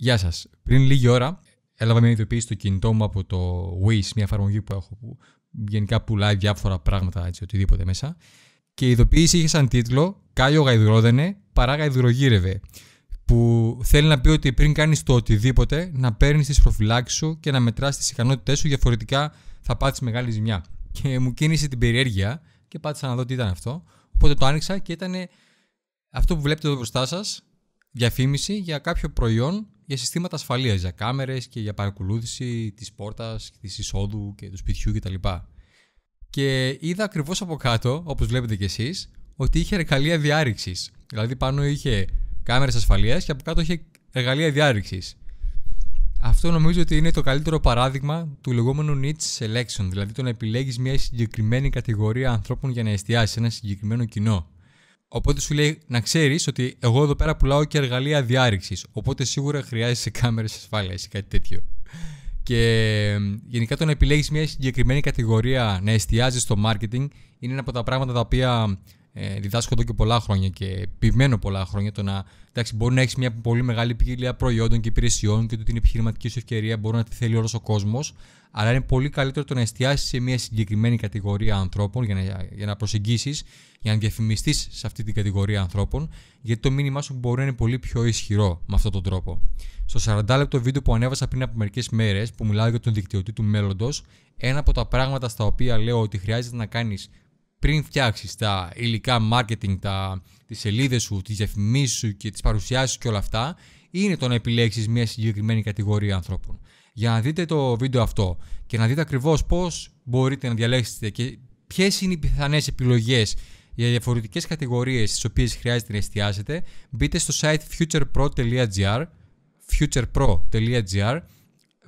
Γεια σας, Πριν λίγη ώρα έλαβα μια ειδοποίηση στο κινητό μου από το Wish, μια εφαρμογή που έχω που γενικά πουλάει διάφορα πράγματα, έτσι, οτιδήποτε μέσα. Και η ειδοποίηση είχε σαν τίτλο «Κάλιο γαϊδουρόδενε, παρά γαϊδουρογύρευε» που θέλει να πει ότι πριν κάνεις το οτιδήποτε να παίρνεις τις προφυλάξεις σου και να μετράς τις ικανότητε σου διαφορετικά θα πάθεις μεγάλη ζημιά. Και μου κίνησε την περιέργεια και πάτησα να δω τι ήταν αυτό. Οπότε το άνοιξα και ήταν αυτό που βλέπετε εδώ μπροστά σας, διαφήμιση για κάποιο προϊόν για συστήματα ασφαλείας, για κάμερες και για παρακολούθηση της πόρτας, της εισόδου και του σπιτιού κτλ. Και είδα ακριβώς από κάτω, όπως βλέπετε κι εσείς, ότι είχε εργαλεία διάρρηξης. Δηλαδή πάνω είχε κάμερες ασφαλείας και από κάτω είχε εργαλεία διάρρηξης. Αυτό νομίζω ότι είναι το καλύτερο παράδειγμα του λεγόμενου niche selection, δηλαδή το να επιλέγεις μια συγκεκριμένη κατηγορία ανθρώπων για να εστιάσεις ένα συγκεκριμένο κοινό. Οπότε σου λέει να ξέρεις ότι εγώ εδώ πέρα πουλάω και εργαλεία διάρρηξης. Οπότε σίγουρα χρειάζεσαι κάμερες ασφάλειας ή κάτι τέτοιο. Και γενικά το να επιλέγεις μια συγκεκριμένη κατηγορία να εστιάζεις στο marketing είναι ένα από τα πράγματα τα οποία ε, διδάσκω εδώ και πολλά χρόνια και επιμένω πολλά χρόνια το να. Εντάξει, μπορεί να έχεις μια πολύ μεγάλη ποικιλία προϊόντων και υπηρεσιών και ότι την επιχειρηματική σου ευκαιρία μπορεί να τη θέλει όλος ο κόσμος. Αλλά είναι πολύ καλύτερο το να εστιάσεις σε μια συγκεκριμένη κατηγορία ανθρώπων για να, για να προσεγγίσεις, για να διαφημιστείς σε αυτή την κατηγορία ανθρώπων, γιατί το μήνυμά σου μπορεί να είναι πολύ πιο ισχυρό με αυτόν τον τρόπο. Στο 40 λεπτό βίντεο που ανέβασα πριν από μερικές μέρες, που μιλάω για τον δικτυωτή του μέλλοντος, ένα από τα πράγματα στα οποία λέω ότι χρειάζεται να κάνεις πριν φτιάξεις τα υλικά marketing, τα, τις σελίδες σου, τις διαφημίσεις σου και τις παρουσιάσεις σου και όλα αυτά, είναι το να επιλέξεις μια συγκεκριμένη κατηγορία ανθρώπων. Για να δείτε το βίντεο αυτό και να δείτε ακριβώς πώς μπορείτε να διαλέξετε και ποιες είναι οι πιθανές επιλογές για διαφορετικές κατηγορίες στις οποίες χρειάζεται να εστιάσετε, μπείτε στο site futurepro.gr futurepro.gr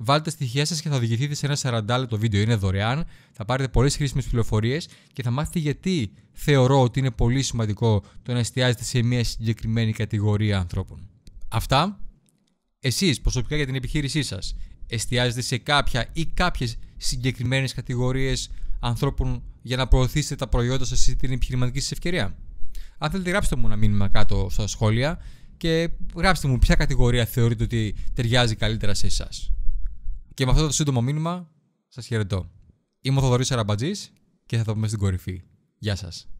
βάλτε στοιχεία σας και θα οδηγηθείτε σε ένα 40 λεπτό βίντεο. Είναι δωρεάν, θα πάρετε πολλές χρήσιμες πληροφορίες και θα μάθετε γιατί θεωρώ ότι είναι πολύ σημαντικό το να εστιάζετε σε μια συγκεκριμένη κατηγορία ανθρώπων. Αυτά. Εσείς προσωπικά για την επιχείρησή σας, εστιάζετε σε κάποια ή κάποιες συγκεκριμένες κατηγορίες ανθρώπων για να προωθήσετε τα προϊόντα σας ή την επιχειρηματική σας ευκαιρία. Αν θέλετε, γράψτε μου ένα μήνυμα κάτω στα σχόλια και γράψτε μου ποια κατηγορία θεωρείτε ότι ταιριάζει καλύτερα σε εσάς. Και με αυτό το σύντομο μήνυμα σας χαιρετώ. Είμαι ο Θοδωρής Αραμπατζής και θα τα πούμε στην κορυφή. Γεια σας.